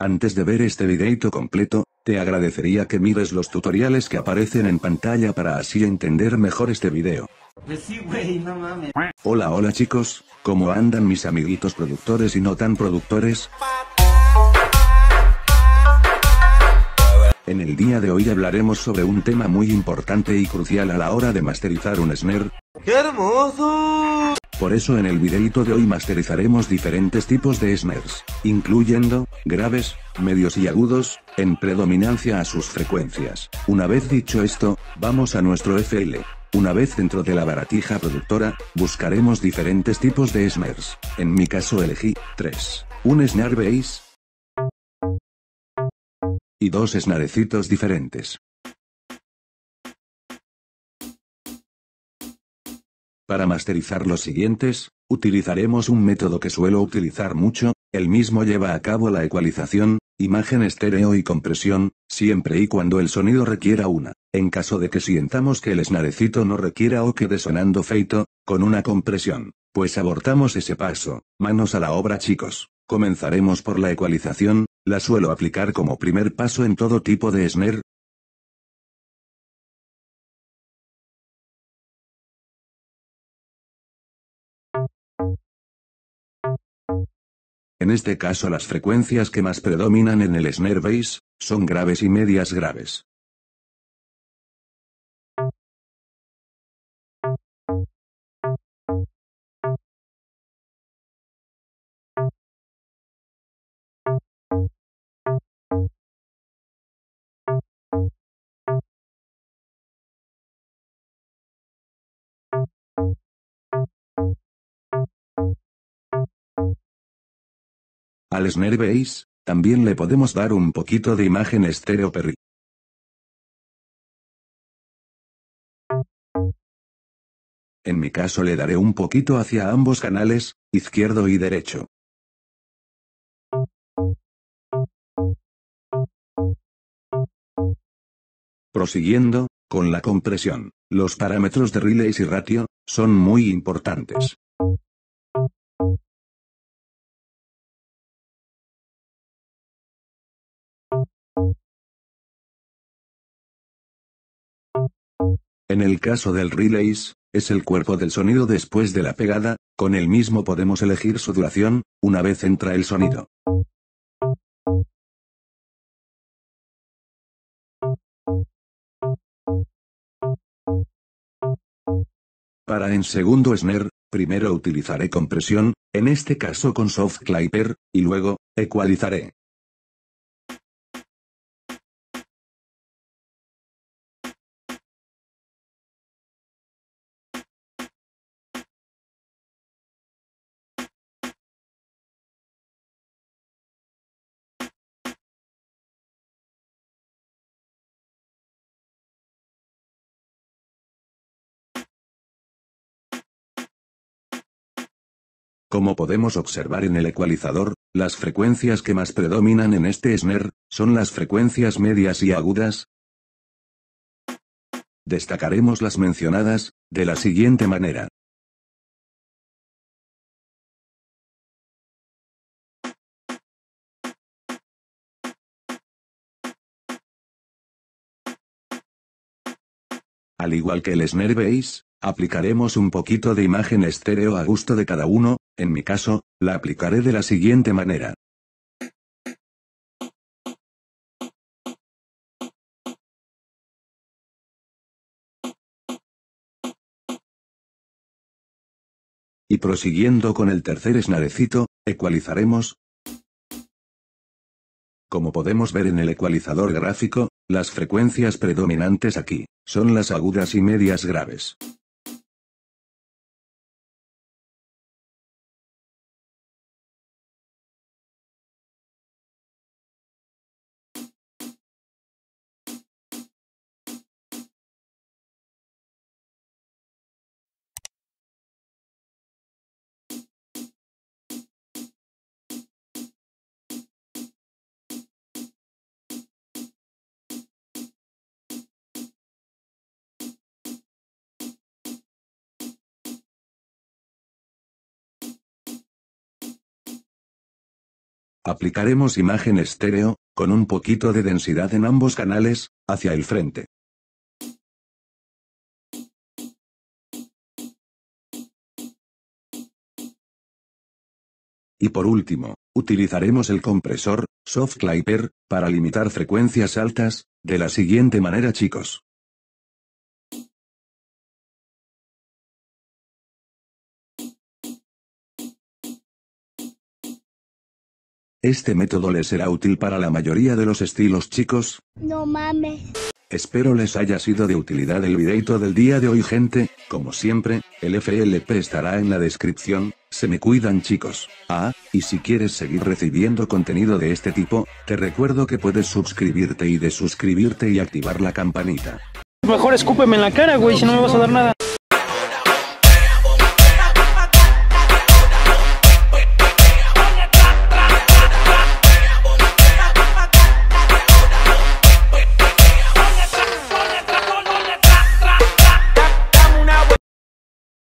Antes de ver este videito completo, te agradecería que mires los tutoriales que aparecen en pantalla para así entender mejor este video. Pues hola, hola chicos, ¿cómo andan mis amiguitos productores y no tan productores? En el día de hoy hablaremos sobre un tema muy importante y crucial a la hora de masterizar un snare. ¡Qué hermoso! Por eso en el videito de hoy masterizaremos diferentes tipos de snares, incluyendo, graves, medios y agudos, en predominancia a sus frecuencias. Una vez dicho esto, vamos a nuestro FL. Una vez dentro de la baratija productora, buscaremos diferentes tipos de snares. En mi caso elegí, 3. Un snare bass. Y dos snarecitos diferentes. Para masterizar los siguientes, utilizaremos un método que suelo utilizar mucho, el mismo lleva a cabo la ecualización, imagen estéreo y compresión, siempre y cuando el sonido requiera una. En caso de que sientamos que el snarecito no requiera o quede sonando feito, con una compresión, pues abortamos ese paso. Manos a la obra chicos. Comenzaremos por la ecualización, la suelo aplicar como primer paso en todo tipo de snare, En este caso las frecuencias que más predominan en el snare bass, son graves y medias graves. Al snare también le podemos dar un poquito de imagen estéreo perri. En mi caso le daré un poquito hacia ambos canales, izquierdo y derecho. Prosiguiendo, con la compresión, los parámetros de relays y ratio, son muy importantes. En el caso del relays, es el cuerpo del sonido después de la pegada, con el mismo podemos elegir su duración, una vez entra el sonido. Para en segundo snare, primero utilizaré compresión, en este caso con soft clipper, y luego, ecualizaré. Como podemos observar en el ecualizador, las frecuencias que más predominan en este snare, son las frecuencias medias y agudas. Destacaremos las mencionadas, de la siguiente manera. Al igual que el SNER veis. Aplicaremos un poquito de imagen estéreo a gusto de cada uno, en mi caso, la aplicaré de la siguiente manera. Y prosiguiendo con el tercer esnarecito, ecualizaremos. Como podemos ver en el ecualizador gráfico, las frecuencias predominantes aquí, son las agudas y medias graves. Aplicaremos imagen estéreo, con un poquito de densidad en ambos canales, hacia el frente. Y por último, utilizaremos el compresor, Soft Clipper, para limitar frecuencias altas, de la siguiente manera chicos. Este método les será útil para la mayoría de los estilos chicos. No mames. Espero les haya sido de utilidad el videito del día de hoy gente, como siempre, el FLP estará en la descripción, se me cuidan chicos. Ah, y si quieres seguir recibiendo contenido de este tipo, te recuerdo que puedes suscribirte y desuscribirte y activar la campanita. Mejor escúpeme en la cara, güey, si no me vas a dar nada.